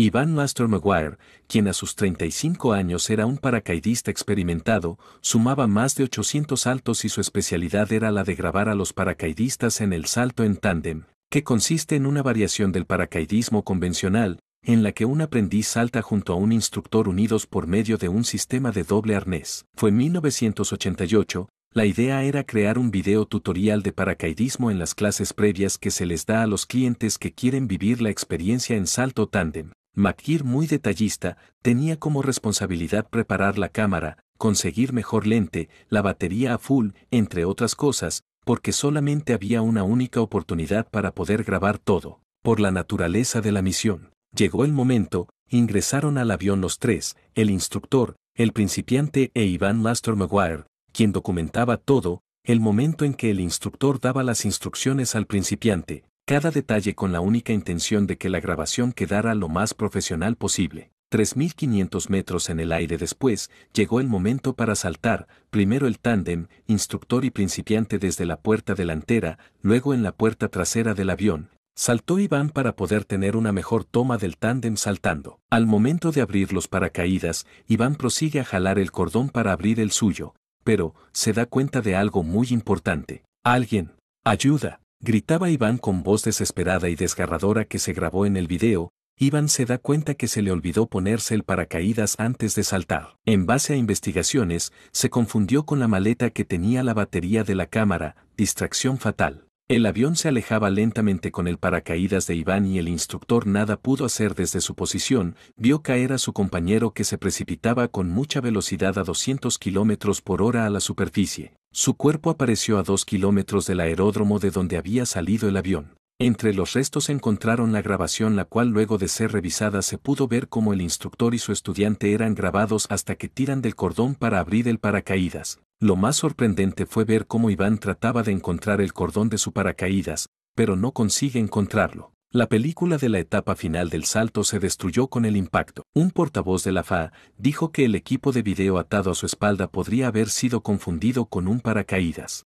Ivan Master Maguire, quien a sus 35 años era un paracaidista experimentado, sumaba más de 800 saltos y su especialidad era la de grabar a los paracaidistas en el salto en tándem, que consiste en una variación del paracaidismo convencional, en la que un aprendiz salta junto a un instructor unidos por medio de un sistema de doble arnés. Fue 1988, la idea era crear un video tutorial de paracaidismo en las clases previas que se les da a los clientes que quieren vivir la experiencia en salto tándem. McGear muy detallista, tenía como responsabilidad preparar la cámara, conseguir mejor lente, la batería a full, entre otras cosas, porque solamente había una única oportunidad para poder grabar todo. Por la naturaleza de la misión, llegó el momento, ingresaron al avión los tres, el instructor, el principiante e Iván Laster Maguire, quien documentaba todo, el momento en que el instructor daba las instrucciones al principiante, cada detalle con la única intención de que la grabación quedara lo más profesional posible. 3.500 metros en el aire después, llegó el momento para saltar, primero el tándem, instructor y principiante desde la puerta delantera, luego en la puerta trasera del avión. Saltó Iván para poder tener una mejor toma del tándem saltando. Al momento de abrir los paracaídas, Iván prosigue a jalar el cordón para abrir el suyo, pero se da cuenta de algo muy importante. Alguien, ayuda. Gritaba Iván con voz desesperada y desgarradora que se grabó en el video, Iván se da cuenta que se le olvidó ponerse el paracaídas antes de saltar. En base a investigaciones, se confundió con la maleta que tenía la batería de la cámara, distracción fatal. El avión se alejaba lentamente con el paracaídas de Iván y el instructor nada pudo hacer desde su posición, vio caer a su compañero que se precipitaba con mucha velocidad a 200 km por hora a la superficie. Su cuerpo apareció a dos kilómetros del aeródromo de donde había salido el avión. Entre los restos encontraron la grabación la cual luego de ser revisada se pudo ver cómo el instructor y su estudiante eran grabados hasta que tiran del cordón para abrir el paracaídas. Lo más sorprendente fue ver cómo Iván trataba de encontrar el cordón de su paracaídas, pero no consigue encontrarlo. La película de la etapa final del salto se destruyó con el impacto. Un portavoz de la FA dijo que el equipo de video atado a su espalda podría haber sido confundido con un paracaídas.